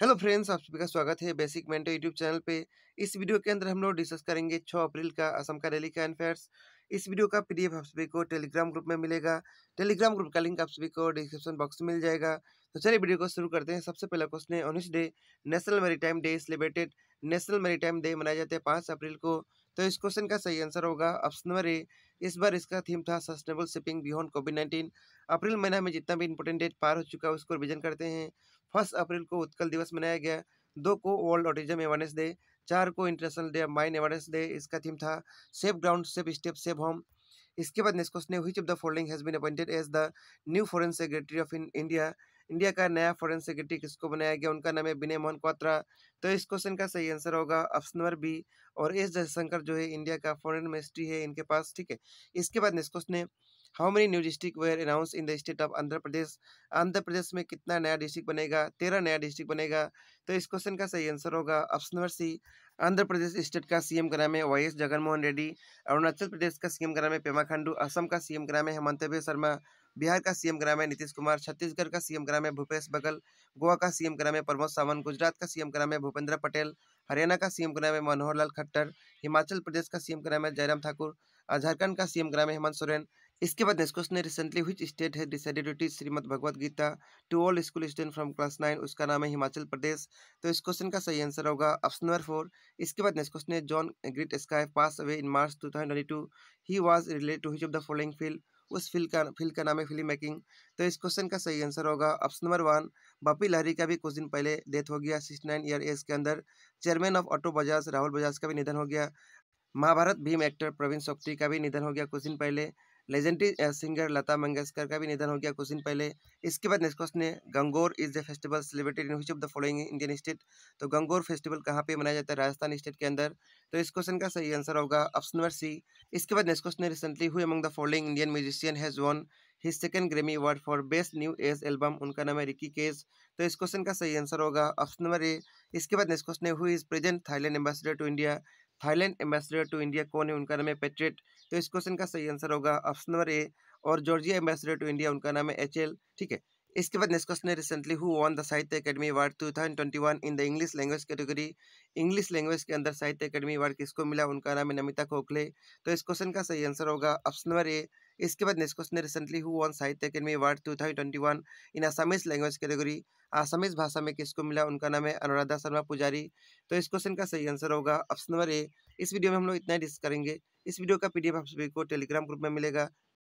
hello friends आप सभी का स्वागत है बेसिक मेंटो यूट्यूब चैनल पे इस वीडियो के अंदर हम लोग डिस्कस करेंगे 6 अप्रैल का असम का रैली का एनफेयर्स इस वीडियो का पीडीएफ आप सभी को टेलीग्राम ग्रुप में मिलेगा टेलीग्राम ग्रुप का लिंक आप सभी को डिस्क्रिप्शन बॉक्स में मिल जाएगा तो चलिए वीडियो को शुरू करते हैं सबसे पहला क्वेश्चन है ऑनिस day national time day celebrated national time day मनाया जाता है पाँच अप्रैल को तो इस क्वेश्चन का सही आंसर होगा ऑप्शन नंबर ए इस बार इसका थीम था sustainable shipping beyond covid nineteen अप्रैल महीना में जितना भी इंपोर्टेंट डेट पार हो चुका है उसको रिविजन करते हैं फर्स्ट अप्रैल को उत्कल दिवस मनाया गया दो को वर्ल्ड ऑटिज्म अवेयरनेस डे चार को international day of mind awareness day इसका थीम था safe ground safe step safe home इसके बाद नेक्स्ट क्वेश्चन है which of the following has been appointed as the new foreign secretary of India India का नया foreign secretary किसको बनाया गया उनका नाम है विनय मोहन क्वात्रा तो इस क्वेश्चन का सही आंसर होगा ऑप्शन नंबर बी और एस जयशंकर जो है इंडिया का फॉरेन मिनिस्ट्री है इनके पास ठीक है इसके बाद नेक्स्ट क्वेश्चन है how many new district were announce in the state of Andhra Pradesh Andhra Pradesh में कितना नया डिस्ट्रिक्ट बनेगा तेरह नया डिस्ट्रिक्ट बनेगा तो इस क्वेश्चन का सही आंसर होगा option number C Andhra Pradesh state का सीएम का नाम है वाई एस जगनमोहन रेड्डी अरुणाचल प्रदेश का सीएम का नाम है पेमा खांडू असम का सीएम का नाम है हेमंत शर्मा बिहार का सीएम ग्राम है नीतीश कुमार छत्तीसगढ़ का सीएम ग्राम है भूपेश बघल गोवा का सीएम ग्राम है प्रमोद सावंत गुजरात का सीएम ग्राम है भूपेंद्र पटेल हरियाणा का सीएम ग्राम है मनोहर लाल खट्टर हिमाचल प्रदेश का सीएम ग्राम है जयराम ठाकुर झारखंड का सीएम ग्राम है हेमंत सोरेन इसके बाद नेक्स्ट क्वेश्चन है रिसेंटली हुई स्टेट है decided to teach Shrimad Bhagwat Gita to all school student from class nine उसका नाम है हिमाचल प्रदेश तो इस क्वेश्चन का सही आंसर होगा ऑप्शन नंबर फोर इसके बाद नेक्स्ट क्वेश्चन है John great sky pass away in March two thousand two he was related to which of the following field उस फील्ड का फील्ड का नाम है फिल्म मेकिंग तो इस क्वेश्चन का सही आंसर होगा option number one Bappi Lahiri का भी कुछ दिन पहले डेथ हो गया सिक्सटी नाइन ईयर एज के अंदर chairman of auto Bajaj Rahul Bajaj का भी निधन हो गया महाभारत भीम एक्टर प्रवीण सोक्ति का भी निधन हो गया कुछ दिन पहले लेजेंडरी सिंगर लता मंगेशकर का भी निधन हो गया कुछ दिन पहले इसके बाद नेक्स्ट क्वेश्चन है Gangaur is the festival celebrated in which of the following Indian state तो गंगोर फेस्टिवल कहाँ पे मनाया जाता है राजस्थान स्टेट के अंदर तो इस क्वेश्चन का सही आंसर होगा ऑप्शन नंबर सी इसके बाद नेक्स्ट क्वेश्चन है रिसेंटली हुई among the following Indian musician has won his second Grammy award for best new age album उनका नाम है रिकी केस तो इस क्वेश्चन का सही आंसर होगा ऑप्शन नंबर ए इसके बाद नेक्स्ट क्वेश्चन है who is present Thailand ambassador to India Thailand ambassador to India कौन है उनका नाम है पेट्रेट तो इस क्वेश्चन का सही आंसर होगा ऑप्शन नंबर ए और जॉर्जिया एम्बेसडर टू इंडिया उनका नाम है एच ठीक है इसके बाद नेक्स्ट क्वेश्चन है recently who won the Sahitya Akademi award two thousand twenty one in the English language category English language के अंदर साहित्य अकेडमी अवार्ड किसको मिला उनका नाम है नमिता खोखले तो इस क्वेश्चन का सही आंसर होगा ऑप्शन नंबर ए इसके बाद next question recently who won Sahitya Akademi award two thousand twenty one in Assamese language category Assamese भाषा में किसको मिला उनका नाम है अनुराधा शर्मा पुजारी तो इस क्वेश्चन का सही आंसर होगा ऑप्शन नंबर ए इस वीडियो में हम लोग इतना ही डिस्कस करेंगे इस वीडियो का पीडीएफ आप सभी को टेलीग्राम ग्रुप में मिलेगा